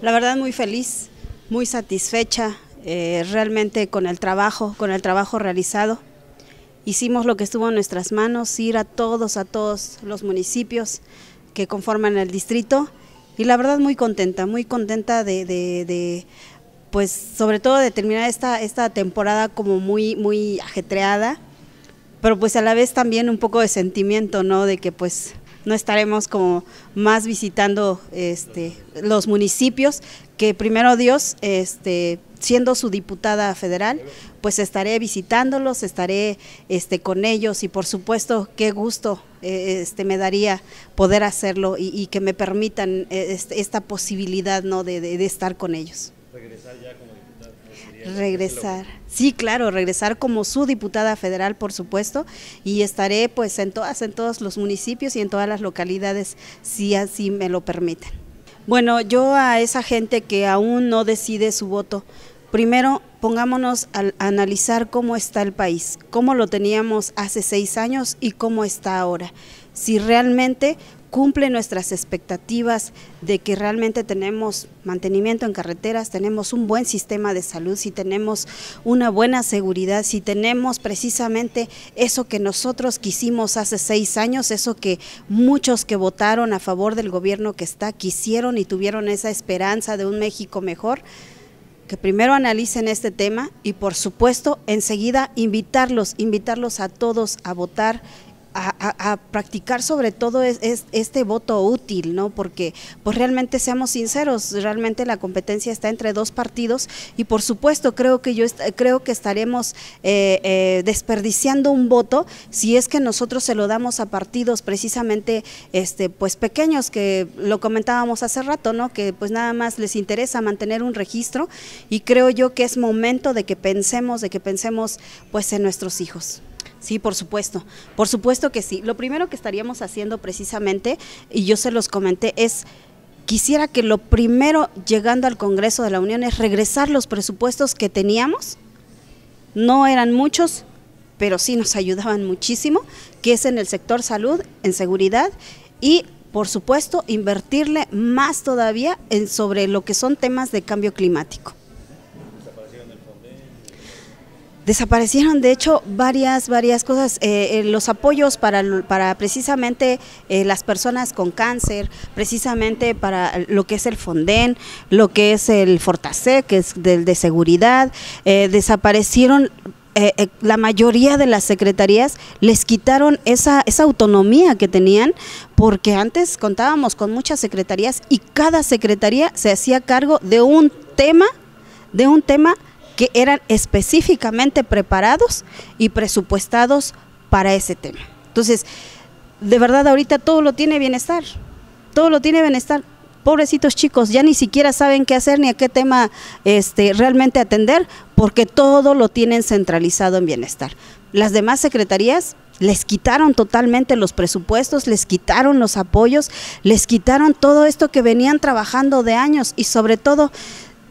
La verdad muy feliz, muy satisfecha eh, realmente con el trabajo, con el trabajo realizado. Hicimos lo que estuvo en nuestras manos, ir a todos, a todos los municipios que conforman el distrito y la verdad muy contenta, muy contenta de, pues sobre todo de terminar esta, esta temporada como muy, muy ajetreada, pero pues a la vez también un poco de sentimiento, ¿no? De que pues no estaremos como más visitando este, los municipios, que primero Dios, este, siendo su diputada federal, pues estaré visitándolos, estaré este, con ellos y por supuesto qué gusto eh, este, me daría poder hacerlo y, que me permitan eh, este, esta posibilidad ¿no? de, estar con ellos regresar. Sí, claro, regresar como su diputada federal, por supuesto, y estaré pues en todas, en todos los municipios y en todas las localidades, si así me lo permiten. Bueno, yo a esa gente que aún no decide su voto, primero pongámonos a analizar cómo está el país, cómo lo teníamos hace seis años y cómo está ahora si realmente cumple nuestras expectativas de que realmente tenemos mantenimiento en carreteras, tenemos un buen sistema de salud, si tenemos una buena seguridad, si tenemos precisamente eso que nosotros quisimos hace seis años, eso que muchos que votaron a favor del gobierno que está quisieron y tuvieron esa esperanza de un México mejor que primero analicen este tema y por supuesto enseguida invitarlos, invitarlos a todos a votar a, practicar sobre todo este voto útil, ¿no? Porque pues realmente seamos sinceros, realmente la competencia está entre dos partidos y por supuesto creo que yo creo que estaremos eh, eh, desperdiciando un voto si es que nosotros se lo damos a partidos precisamente este pues pequeños que lo comentábamos hace rato, ¿no? Que pues nada más les interesa mantener un registro y creo yo que es momento de que pensemos, de que pensemos pues en nuestros hijos. Sí, por supuesto, por supuesto que sí. Lo primero que estaríamos haciendo precisamente, y yo se los comenté, es quisiera que lo primero llegando al Congreso de la Unión es regresar los presupuestos que teníamos. No eran muchos, pero sí nos ayudaban muchísimo, que es en el sector salud, en seguridad y por supuesto invertirle más todavía en sobre lo que son temas de cambio climático. Desaparecieron, de hecho, varias, varias cosas, eh, eh, los apoyos para, para precisamente eh, las personas con cáncer, precisamente para lo que es el Fonden, lo que es el Fortasec, que es del de seguridad, desaparecieron la mayoría de las secretarías les quitaron esa, esa autonomía que tenían, porque antes contábamos con muchas secretarías y cada secretaría se hacía cargo de un tema, de un tema que eran específicamente preparados y presupuestados para ese tema. Entonces, de verdad ahorita todo lo tiene bienestar, todo lo tiene bienestar. Pobrecitos chicos, ya ni siquiera saben qué hacer ni a qué tema este, realmente atender, porque todo lo tienen centralizado en bienestar. Las demás secretarías les quitaron totalmente los presupuestos, les quitaron los apoyos, les quitaron todo esto que venían trabajando de años y sobre todo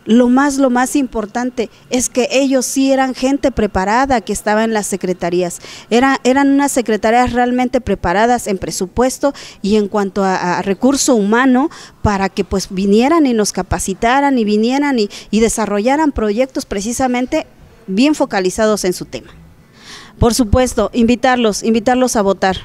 lo más, lo más importante es que ellos sí eran gente preparada que estaba en las secretarías. eran unas secretarías realmente preparadas en presupuesto y en cuanto a, recurso humano para que pues vinieran y nos capacitaran y vinieran y, y desarrollaran proyectos precisamente bien focalizados en su tema. Por supuesto, invitarlos, invitarlos a votar.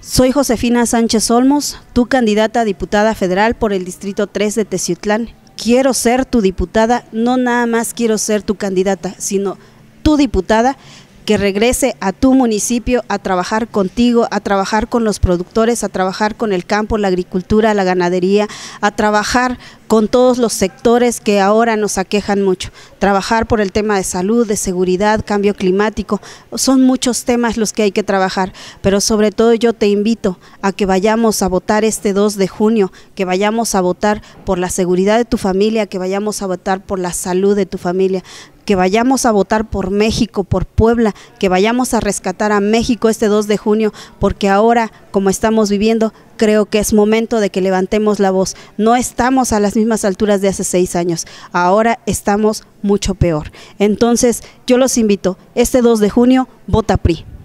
Soy Josefina Sánchez Olmos, tu candidata a diputada federal por el Distrito 3 de Teciutlán quiero ser tu diputada, no nada más quiero ser tu candidata, sino tu diputada que regrese a tu municipio a trabajar contigo, a trabajar con los productores, a trabajar con el campo, la agricultura, la ganadería, a trabajar con todos los sectores que ahora nos aquejan mucho. Trabajar por el tema de salud, de seguridad, cambio climático, son muchos temas los que hay que trabajar, pero sobre todo yo te invito a que vayamos a votar este 2 de junio, que vayamos a votar por la seguridad de tu familia, que vayamos a votar por la salud de tu familia que vayamos a votar por México, por Puebla, que vayamos a rescatar a México este 2 de junio, porque ahora, como estamos viviendo, creo que es momento de que levantemos la voz. No estamos a las mismas alturas de hace seis años, ahora estamos mucho peor. Entonces, yo los invito, este 2 de junio, vota PRI.